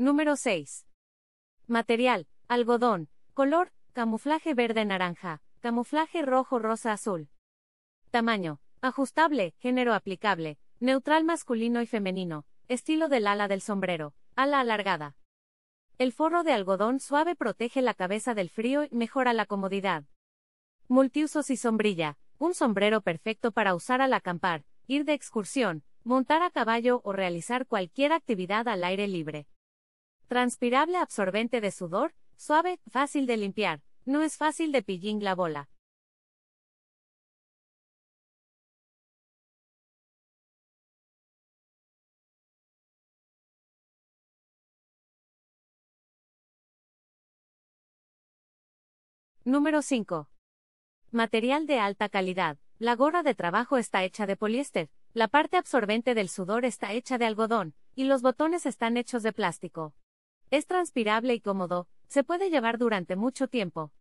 Número 6. Material, algodón, color, camuflaje verde-naranja, camuflaje rojo-rosa-azul. Tamaño, ajustable, género aplicable, neutral masculino y femenino, estilo del ala del sombrero, ala alargada. El forro de algodón suave protege la cabeza del frío y mejora la comodidad. Multiusos y sombrilla, un sombrero perfecto para usar al acampar, ir de excursión, montar a caballo o realizar cualquier actividad al aire libre. Transpirable absorbente de sudor, suave, fácil de limpiar, no es fácil de pillín la bola. Número 5. Material de alta calidad. La gorra de trabajo está hecha de poliéster, la parte absorbente del sudor está hecha de algodón, y los botones están hechos de plástico. Es transpirable y cómodo, se puede llevar durante mucho tiempo.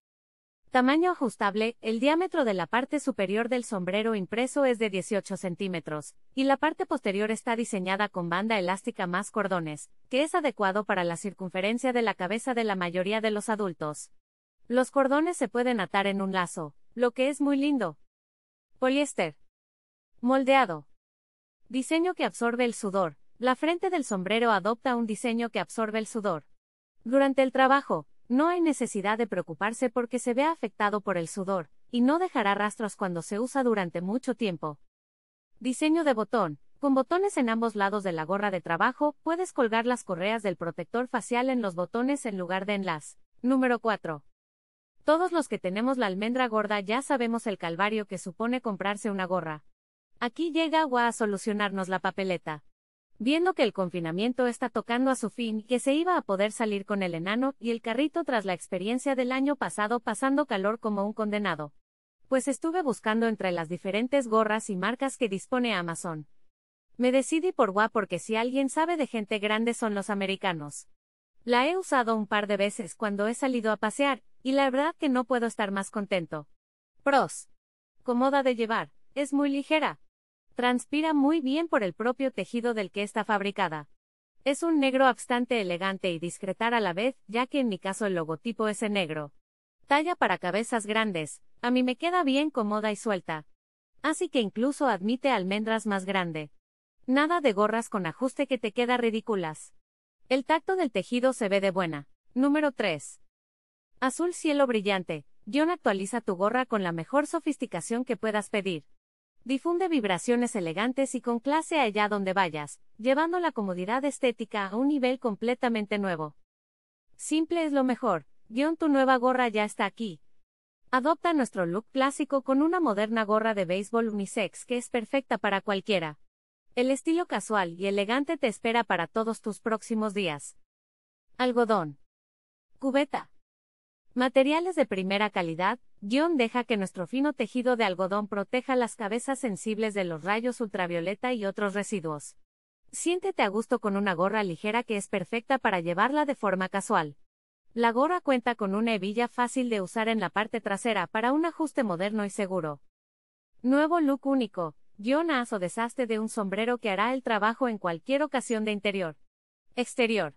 Tamaño ajustable, el diámetro de la parte superior del sombrero impreso es de 18 centímetros, y la parte posterior está diseñada con banda elástica más cordones, que es adecuado para la circunferencia de la cabeza de la mayoría de los adultos. Los cordones se pueden atar en un lazo, lo que es muy lindo. Poliéster. Moldeado. Diseño que absorbe el sudor, la frente del sombrero adopta un diseño que absorbe el sudor. Durante el trabajo, no hay necesidad de preocuparse porque se ve afectado por el sudor, y no dejará rastros cuando se usa durante mucho tiempo. Diseño de botón. Con botones en ambos lados de la gorra de trabajo, puedes colgar las correas del protector facial en los botones en lugar de en las. Número 4. Todos los que tenemos la almendra gorda ya sabemos el calvario que supone comprarse una gorra. Aquí llega agua a solucionarnos la papeleta. Viendo que el confinamiento está tocando a su fin, que se iba a poder salir con el enano y el carrito tras la experiencia del año pasado pasando calor como un condenado. Pues estuve buscando entre las diferentes gorras y marcas que dispone Amazon. Me decidí por Gua porque si alguien sabe de gente grande son los americanos. La he usado un par de veces cuando he salido a pasear, y la verdad que no puedo estar más contento. Pros. Comoda de llevar, es muy ligera, Transpira muy bien por el propio tejido del que está fabricada. Es un negro bastante elegante y discretar a la vez, ya que en mi caso el logotipo es en negro. Talla para cabezas grandes, a mí me queda bien cómoda y suelta. Así que incluso admite almendras más grande. Nada de gorras con ajuste que te queda ridículas. El tacto del tejido se ve de buena. Número 3. Azul cielo brillante. John actualiza tu gorra con la mejor sofisticación que puedas pedir. Difunde vibraciones elegantes y con clase allá donde vayas, llevando la comodidad estética a un nivel completamente nuevo. Simple es lo mejor, guión tu nueva gorra ya está aquí. Adopta nuestro look clásico con una moderna gorra de béisbol unisex que es perfecta para cualquiera. El estilo casual y elegante te espera para todos tus próximos días. Algodón. Cubeta. Materiales de primera calidad, Guión deja que nuestro fino tejido de algodón proteja las cabezas sensibles de los rayos ultravioleta y otros residuos. Siéntete a gusto con una gorra ligera que es perfecta para llevarla de forma casual. La gorra cuenta con una hebilla fácil de usar en la parte trasera para un ajuste moderno y seguro. Nuevo look único, guión as o desastre de un sombrero que hará el trabajo en cualquier ocasión de interior. Exterior.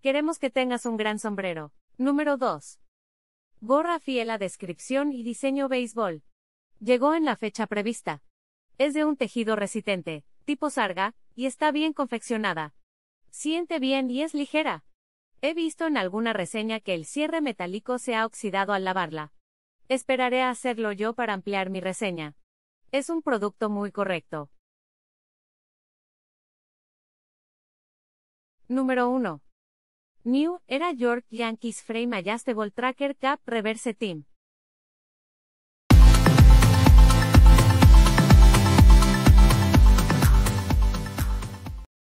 Queremos que tengas un gran sombrero. Número 2 gorra fiel a descripción y diseño béisbol. Llegó en la fecha prevista. Es de un tejido resistente, tipo sarga, y está bien confeccionada. Siente bien y es ligera. He visto en alguna reseña que el cierre metálico se ha oxidado al lavarla. Esperaré a hacerlo yo para ampliar mi reseña. Es un producto muy correcto. Número 1. New Era York Yankees Frame Adjustable Tracker Cap Reverse Team.